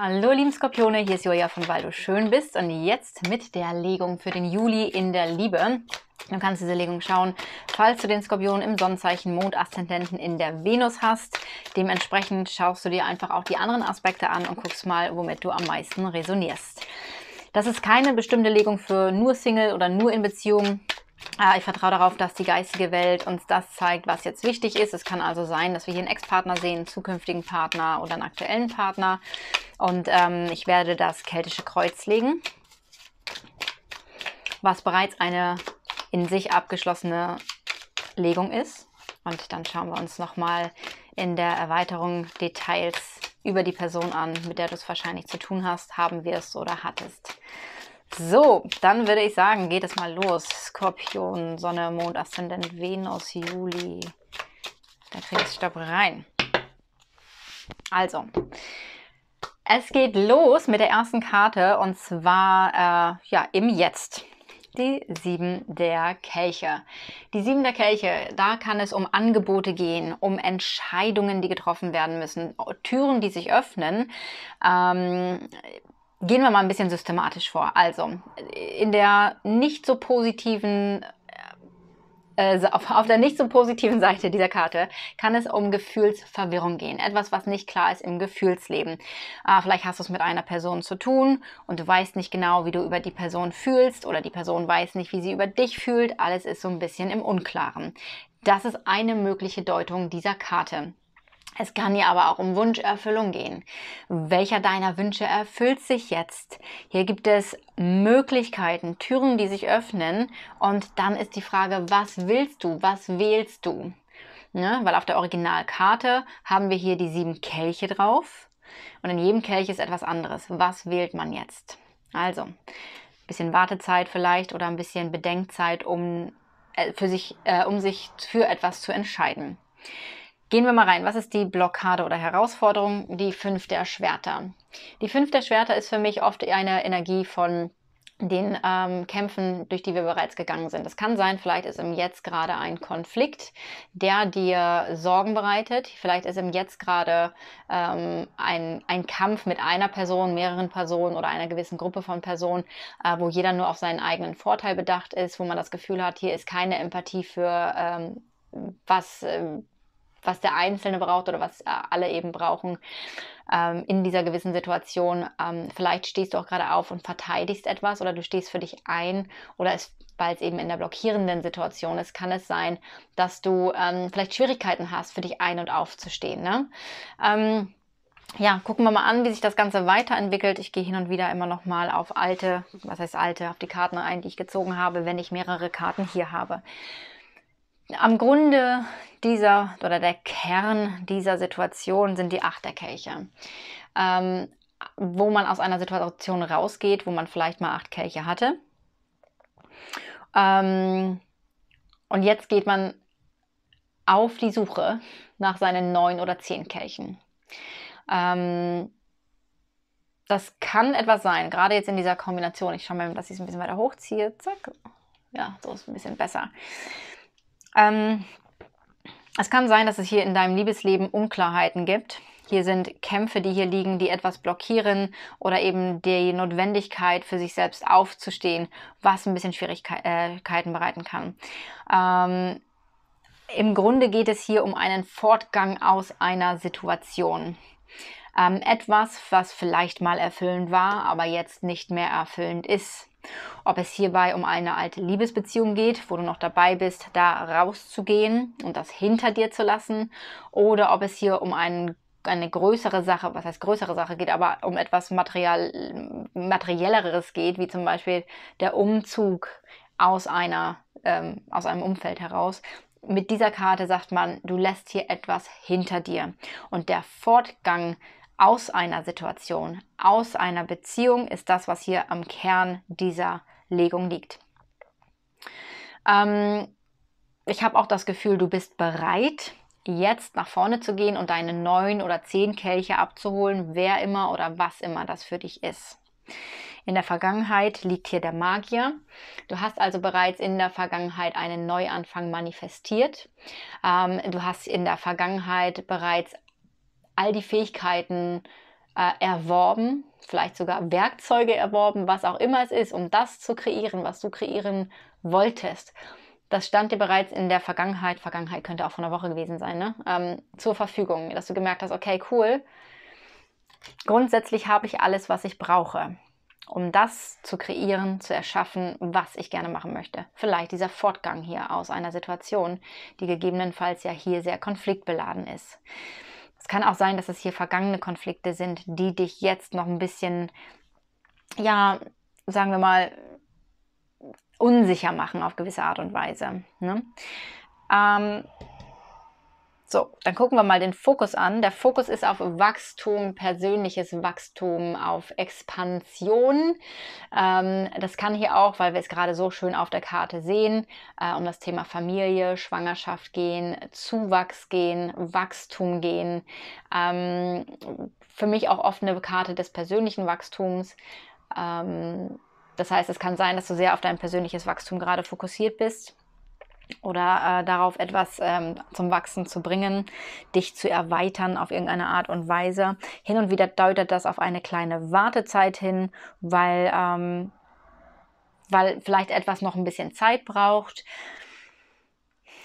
Hallo lieben Skorpione, hier ist Julia von Waldo schön bist und jetzt mit der Legung für den Juli in der Liebe. Du kannst diese Legung schauen, falls du den Skorpion im Sonnenzeichen Mond, Mondaszendenten in der Venus hast. Dementsprechend schaust du dir einfach auch die anderen Aspekte an und guckst mal, womit du am meisten resonierst. Das ist keine bestimmte Legung für nur Single oder nur in Beziehung. Ah, ich vertraue darauf, dass die geistige Welt uns das zeigt, was jetzt wichtig ist. Es kann also sein, dass wir hier einen Ex-Partner sehen, einen zukünftigen Partner oder einen aktuellen Partner. Und ähm, ich werde das keltische Kreuz legen, was bereits eine in sich abgeschlossene Legung ist. Und dann schauen wir uns nochmal in der Erweiterung Details über die Person an, mit der du es wahrscheinlich zu tun hast, haben wirst oder hattest. So, dann würde ich sagen, geht es mal los. Skorpion, Sonne, Mond, Aszendent, Venus, Juli. Da kriege ich Stopp rein. Also, es geht los mit der ersten Karte und zwar äh, ja, im Jetzt die Sieben der Kelche. Die Sieben der Kelche, da kann es um Angebote gehen, um Entscheidungen, die getroffen werden müssen, Türen, die sich öffnen, ähm, Gehen wir mal ein bisschen systematisch vor. Also, in der nicht so positiven äh, äh, auf, der nicht so positiven Seite dieser Karte kann es um Gefühlsverwirrung gehen. Etwas, was nicht klar ist im Gefühlsleben. Ah, vielleicht hast du es mit einer Person zu tun und du weißt nicht genau, wie du über die Person fühlst oder die Person weiß nicht, wie sie über dich fühlt. Alles ist so ein bisschen im Unklaren. Das ist eine mögliche Deutung dieser Karte. Es kann hier aber auch um Wunscherfüllung gehen. Welcher deiner Wünsche erfüllt sich jetzt? Hier gibt es Möglichkeiten, Türen, die sich öffnen. Und dann ist die Frage, was willst du? Was wählst du? Ne? Weil auf der Originalkarte haben wir hier die sieben Kelche drauf. Und in jedem Kelch ist etwas anderes. Was wählt man jetzt? Also, ein bisschen Wartezeit vielleicht oder ein bisschen Bedenkzeit, um, äh, für sich, äh, um sich für etwas zu entscheiden. Gehen wir mal rein. Was ist die Blockade oder Herausforderung? Die fünf der Schwerter. Die fünf der Schwerter ist für mich oft eine Energie von den ähm, Kämpfen, durch die wir bereits gegangen sind. Es kann sein, vielleicht ist im Jetzt gerade ein Konflikt, der dir Sorgen bereitet. Vielleicht ist im Jetzt gerade ähm, ein, ein Kampf mit einer Person, mehreren Personen oder einer gewissen Gruppe von Personen, äh, wo jeder nur auf seinen eigenen Vorteil bedacht ist, wo man das Gefühl hat, hier ist keine Empathie für ähm, was ähm, was der Einzelne braucht oder was äh, alle eben brauchen ähm, in dieser gewissen Situation. Ähm, vielleicht stehst du auch gerade auf und verteidigst etwas oder du stehst für dich ein oder es, weil es eben in der blockierenden Situation ist, kann es sein, dass du ähm, vielleicht Schwierigkeiten hast, für dich ein- und aufzustehen. Ne? Ähm, ja, gucken wir mal an, wie sich das Ganze weiterentwickelt. Ich gehe hin und wieder immer noch mal auf alte, was heißt alte, auf die Karten ein, die ich gezogen habe, wenn ich mehrere Karten hier habe am Grunde dieser oder der Kern dieser Situation sind die Achterkelche. Ähm, wo man aus einer Situation rausgeht, wo man vielleicht mal acht Kelche hatte. Ähm, und jetzt geht man auf die Suche nach seinen neun oder zehn Kelchen. Ähm, das kann etwas sein, gerade jetzt in dieser Kombination. Ich schaue mal, dass ich es ein bisschen weiter hochziehe. Zack. Ja, so ist es ein bisschen besser. Ähm, es kann sein, dass es hier in deinem Liebesleben Unklarheiten gibt. Hier sind Kämpfe, die hier liegen, die etwas blockieren oder eben die Notwendigkeit, für sich selbst aufzustehen, was ein bisschen Schwierigkeiten bereiten kann. Ähm, Im Grunde geht es hier um einen Fortgang aus einer Situation. Ähm, etwas, was vielleicht mal erfüllend war, aber jetzt nicht mehr erfüllend ist. Ob es hierbei um eine alte Liebesbeziehung geht, wo du noch dabei bist, da rauszugehen und das hinter dir zu lassen, oder ob es hier um einen eine größere Sache, was heißt größere Sache geht, aber um etwas Material, materielleres geht, wie zum Beispiel der Umzug aus, einer, ähm, aus einem Umfeld heraus. Mit dieser Karte sagt man, du lässt hier etwas hinter dir. Und der Fortgang aus einer Situation, aus einer Beziehung ist das, was hier am Kern dieser Legung liegt. Ähm, ich habe auch das Gefühl, du bist bereit, jetzt nach vorne zu gehen und deine neun oder zehn Kelche abzuholen, wer immer oder was immer das für dich ist. In der Vergangenheit liegt hier der Magier. Du hast also bereits in der Vergangenheit einen Neuanfang manifestiert. Ähm, du hast in der Vergangenheit bereits all die Fähigkeiten äh, erworben, vielleicht sogar Werkzeuge erworben, was auch immer es ist, um das zu kreieren, was du kreieren wolltest. Das stand dir bereits in der Vergangenheit, Vergangenheit könnte auch von einer Woche gewesen sein, ne? ähm, zur Verfügung, dass du gemerkt hast, okay, cool, grundsätzlich habe ich alles, was ich brauche, um das zu kreieren, zu erschaffen, was ich gerne machen möchte. Vielleicht dieser Fortgang hier aus einer Situation, die gegebenenfalls ja hier sehr konfliktbeladen ist. Es kann auch sein, dass es hier vergangene Konflikte sind, die dich jetzt noch ein bisschen, ja, sagen wir mal, unsicher machen auf gewisse Art und Weise. Ne? Ähm, so, dann gucken wir mal den Fokus an. Der Fokus ist auf Wachstum, persönliches Wachstum, auf Expansion. Ähm, das kann hier auch, weil wir es gerade so schön auf der Karte sehen, äh, um das Thema Familie, Schwangerschaft gehen, Zuwachs gehen, Wachstum gehen. Ähm, für mich auch oft eine Karte des persönlichen Wachstums. Ähm, das heißt, es kann sein, dass du sehr auf dein persönliches Wachstum gerade fokussiert bist oder äh, darauf etwas ähm, zum Wachsen zu bringen, dich zu erweitern auf irgendeine Art und Weise. Hin und wieder deutet das auf eine kleine Wartezeit hin, weil, ähm, weil vielleicht etwas noch ein bisschen Zeit braucht.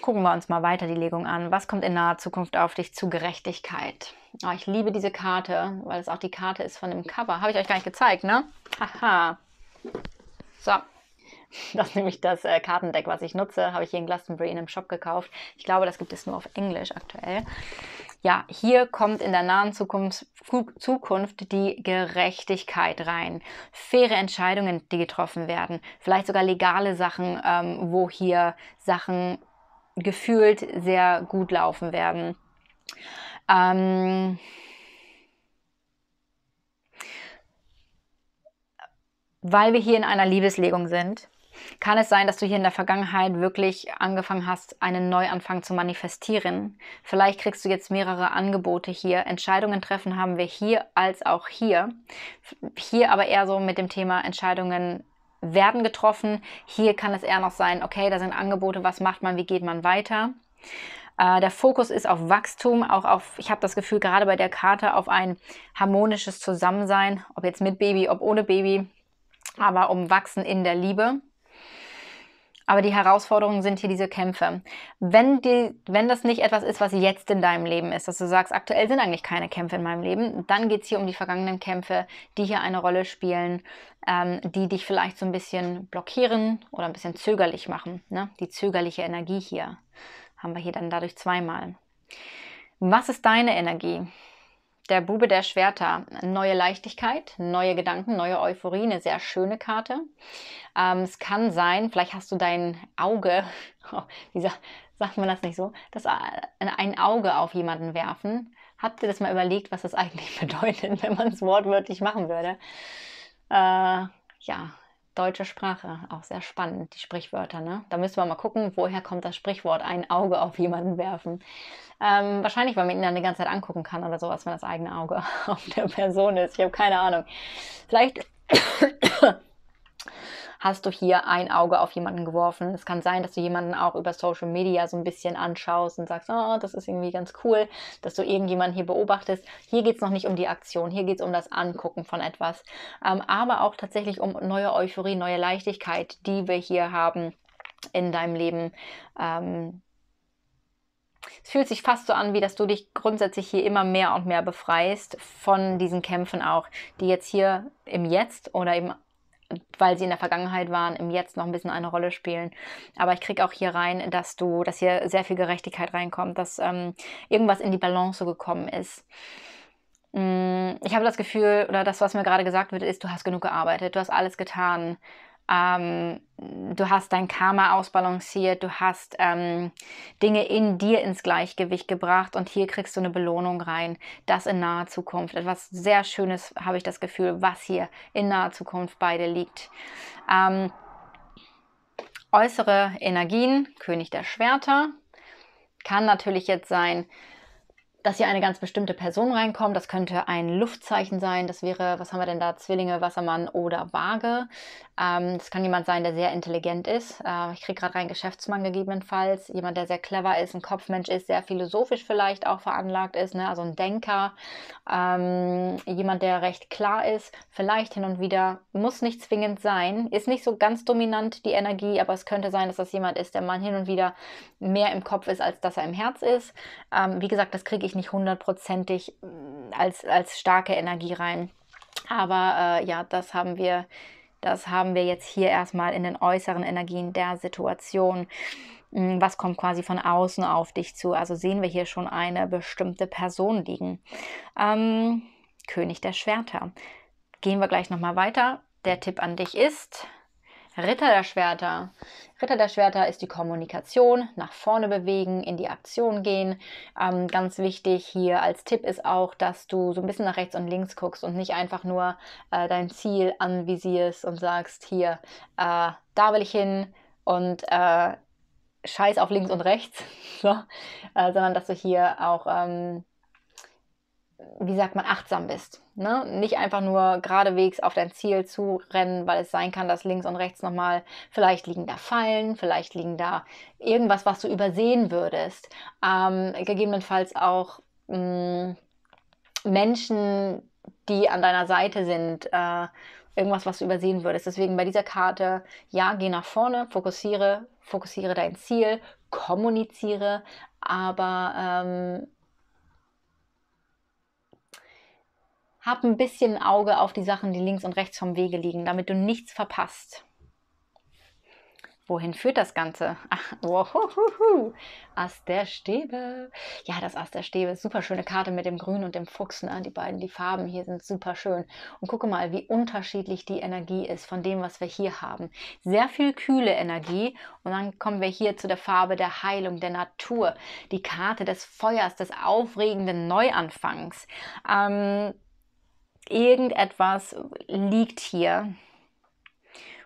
Gucken wir uns mal weiter die Legung an. Was kommt in naher Zukunft auf dich zu Gerechtigkeit? Oh, ich liebe diese Karte, weil es auch die Karte ist von dem Cover. Habe ich euch gar nicht gezeigt, ne? Haha. So, Das ist nämlich das äh, Kartendeck, was ich nutze. Habe ich hier in Glastonbury in einem Shop gekauft. Ich glaube, das gibt es nur auf Englisch aktuell. Ja, hier kommt in der nahen Zukunft, Zukunft die Gerechtigkeit rein. Faire Entscheidungen, die getroffen werden. Vielleicht sogar legale Sachen, ähm, wo hier Sachen gefühlt sehr gut laufen werden. Ähm, weil wir hier in einer Liebeslegung sind, kann es sein, dass du hier in der Vergangenheit wirklich angefangen hast, einen Neuanfang zu manifestieren? Vielleicht kriegst du jetzt mehrere Angebote hier. Entscheidungen treffen haben wir hier als auch hier. Hier aber eher so mit dem Thema Entscheidungen werden getroffen. Hier kann es eher noch sein, okay, da sind Angebote, was macht man, wie geht man weiter? Äh, der Fokus ist auf Wachstum, auch auf, ich habe das Gefühl, gerade bei der Karte auf ein harmonisches Zusammensein, ob jetzt mit Baby, ob ohne Baby, aber um Wachsen in der Liebe. Aber die Herausforderungen sind hier diese Kämpfe. Wenn, die, wenn das nicht etwas ist, was jetzt in deinem Leben ist, dass du sagst, aktuell sind eigentlich keine Kämpfe in meinem Leben, dann geht es hier um die vergangenen Kämpfe, die hier eine Rolle spielen, ähm, die dich vielleicht so ein bisschen blockieren oder ein bisschen zögerlich machen. Ne? Die zögerliche Energie hier haben wir hier dann dadurch zweimal. Was ist deine Energie? Der Bube der Schwerter. Neue Leichtigkeit, neue Gedanken, neue Euphorie, eine sehr schöne Karte. Ähm, es kann sein, vielleicht hast du dein Auge, oh, wie sagt, sagt man das nicht so, das, äh, ein Auge auf jemanden werfen. Habt ihr das mal überlegt, was das eigentlich bedeutet, wenn man es wortwörtlich machen würde? Äh, ja, deutsche Sprache, auch sehr spannend, die Sprichwörter. Ne? Da müssen wir mal gucken, woher kommt das Sprichwort, ein Auge auf jemanden werfen. Ähm, wahrscheinlich, weil man ihn dann die ganze Zeit angucken kann oder so, sowas, wenn das eigene Auge auf der Person ist. Ich habe keine Ahnung. Vielleicht hast du hier ein Auge auf jemanden geworfen. Es kann sein, dass du jemanden auch über Social Media so ein bisschen anschaust und sagst, oh, das ist irgendwie ganz cool, dass du irgendjemanden hier beobachtest. Hier geht es noch nicht um die Aktion, hier geht es um das Angucken von etwas. Ähm, aber auch tatsächlich um neue Euphorie, neue Leichtigkeit, die wir hier haben in deinem Leben. Ähm, es fühlt sich fast so an, wie dass du dich grundsätzlich hier immer mehr und mehr befreist von diesen Kämpfen auch, die jetzt hier im Jetzt oder im weil sie in der Vergangenheit waren, im Jetzt noch ein bisschen eine Rolle spielen. Aber ich kriege auch hier rein, dass du, dass hier sehr viel Gerechtigkeit reinkommt, dass ähm, irgendwas in die Balance gekommen ist. Mm, ich habe das Gefühl, oder das, was mir gerade gesagt wird, ist, du hast genug gearbeitet, du hast alles getan. Ähm, du hast dein Karma ausbalanciert, du hast ähm, Dinge in dir ins Gleichgewicht gebracht und hier kriegst du eine Belohnung rein. Das in naher Zukunft. Etwas sehr Schönes habe ich das Gefühl, was hier in naher Zukunft beide liegt. Ähm, äußere Energien, König der Schwerter, kann natürlich jetzt sein, dass hier eine ganz bestimmte Person reinkommt. Das könnte ein Luftzeichen sein. Das wäre, was haben wir denn da? Zwillinge, Wassermann oder Waage. Ähm, das kann jemand sein, der sehr intelligent ist. Äh, ich kriege gerade rein Geschäftsmann gegebenenfalls. Jemand, der sehr clever ist, ein Kopfmensch ist, sehr philosophisch vielleicht auch veranlagt ist. Ne? Also ein Denker. Ähm, jemand, der recht klar ist. Vielleicht hin und wieder. Muss nicht zwingend sein. Ist nicht so ganz dominant die Energie, aber es könnte sein, dass das jemand ist, der man hin und wieder mehr im Kopf ist, als dass er im Herz ist. Ähm, wie gesagt, das kriege ich ich nicht hundertprozentig mm, als, als starke Energie rein. Aber äh, ja, das haben wir, das haben wir jetzt hier erstmal in den äußeren Energien der Situation. Mm, was kommt quasi von außen auf dich zu? Also sehen wir hier schon eine bestimmte Person liegen. Ähm, König der Schwerter. Gehen wir gleich nochmal weiter. Der Tipp an dich ist, Ritter der Schwerter. Ritter der Schwerter ist die Kommunikation, nach vorne bewegen, in die Aktion gehen. Ähm, ganz wichtig hier als Tipp ist auch, dass du so ein bisschen nach rechts und links guckst und nicht einfach nur äh, dein Ziel anvisierst und sagst, hier, äh, da will ich hin und äh, scheiß auf links und rechts, so, äh, sondern dass du hier auch ähm, wie sagt man, achtsam bist. Ne? Nicht einfach nur geradewegs auf dein Ziel zu rennen, weil es sein kann, dass links und rechts nochmal, vielleicht liegen da Fallen, vielleicht liegen da irgendwas, was du übersehen würdest. Ähm, gegebenenfalls auch mh, mm, Menschen, die an deiner Seite sind, äh, irgendwas, was du übersehen würdest. Deswegen bei dieser Karte, ja, geh nach vorne, fokussiere, fokussiere dein Ziel, kommuniziere, aber ähm, Hab ein bisschen Auge auf die Sachen, die links und rechts vom Wege liegen, damit du nichts verpasst. Wohin führt das Ganze? Ach, wohohoho. Ast der Stäbe. Ja, das Ast der Stäbe ist super schöne Karte mit dem Grün und dem Fuchs. Ne? Die beiden, die Farben hier sind super schön. Und gucke mal, wie unterschiedlich die Energie ist von dem, was wir hier haben. Sehr viel kühle Energie. Und dann kommen wir hier zu der Farbe der Heilung, der Natur. Die Karte des Feuers, des aufregenden Neuanfangs. Ähm, irgendetwas liegt hier,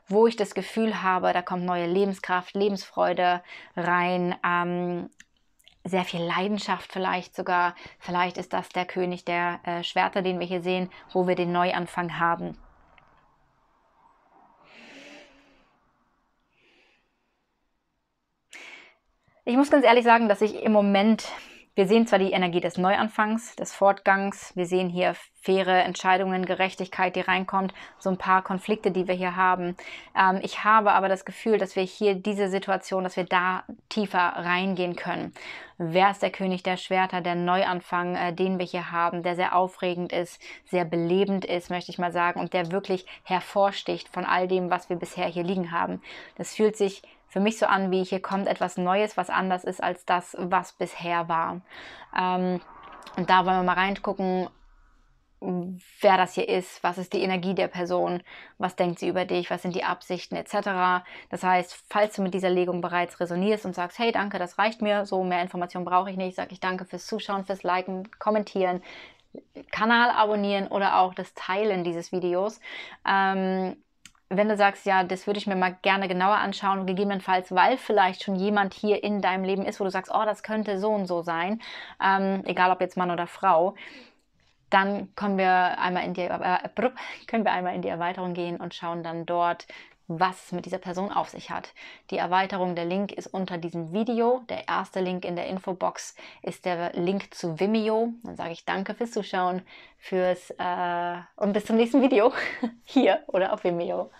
wo ich das Gefühl habe, da kommt neue Lebenskraft, Lebensfreude rein, ähm, sehr viel Leidenschaft vielleicht sogar. Vielleicht ist das der König der äh, Schwerter, den wir hier sehen, wo wir den Neuanfang haben. Ich muss ganz ehrlich sagen, dass ich im Moment wir sehen zwar die Energie des Neuanfangs, des Fortgangs, wir sehen hier faire Entscheidungen, Gerechtigkeit, die reinkommt, so ein paar Konflikte, die wir hier haben. Ähm, ich habe aber das Gefühl, dass wir hier diese Situation, dass wir da tiefer reingehen können. Wer ist der König der Schwerter, der Neuanfang, äh, den wir hier haben, der sehr aufregend ist, sehr belebend ist, möchte ich mal sagen, und der wirklich hervorsticht von all dem, was wir bisher hier liegen haben. Das fühlt sich für mich so an, wie hier kommt etwas Neues, was anders ist als das, was bisher war. Ähm, und da wollen wir mal reingucken, wer das hier ist, was ist die Energie der Person, was denkt sie über dich, was sind die Absichten etc. Das heißt, falls du mit dieser Legung bereits resonierst und sagst, hey, danke, das reicht mir, so mehr Informationen brauche ich nicht, sage ich danke fürs Zuschauen, fürs Liken, Kommentieren, Kanal abonnieren oder auch das Teilen dieses Videos. Ähm, wenn du sagst, ja, das würde ich mir mal gerne genauer anschauen, gegebenenfalls, weil vielleicht schon jemand hier in deinem Leben ist, wo du sagst, oh, das könnte so und so sein, ähm, egal ob jetzt Mann oder Frau, dann können wir einmal in die, äh, können wir einmal in die Erweiterung gehen und schauen dann dort, was es mit dieser Person auf sich hat. Die Erweiterung der Link ist unter diesem Video. Der erste Link in der Infobox ist der Link zu Vimeo. Dann sage ich danke fürs Zuschauen fürs äh, und bis zum nächsten Video hier oder auf Vimeo.